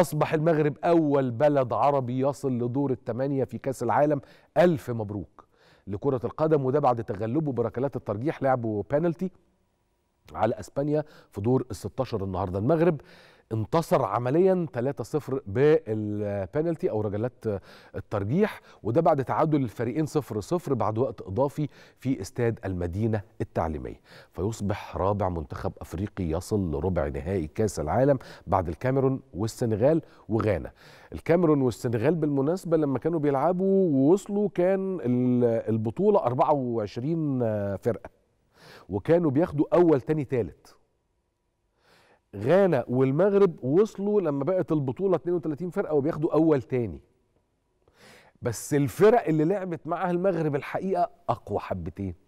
أصبح المغرب أول بلد عربي يصل لدور الثمانية في كأس العالم ألف مبروك لكرة القدم وده بعد تغلبه بركلات الترجيح لعبوا بينالتي على اسبانيا في دور ال 16 النهارده المغرب انتصر عمليا 3-0 بالبنالتي او رجلات الترجيح وده بعد تعادل الفريقين 0-0 بعد وقت اضافي في استاد المدينه التعليميه فيصبح رابع منتخب افريقي يصل لربع نهائي كاس العالم بعد الكاميرون والسنغال وغانا الكاميرون والسنغال بالمناسبه لما كانوا بيلعبوا ووصلوا كان البطوله 24 فرقه وكانوا بياخدوا اول تاني تالت غانا والمغرب وصلوا لما بقت البطوله 32 فرقه وبياخدوا اول تاني بس الفرق اللي لعبت معها المغرب الحقيقه اقوى حبتين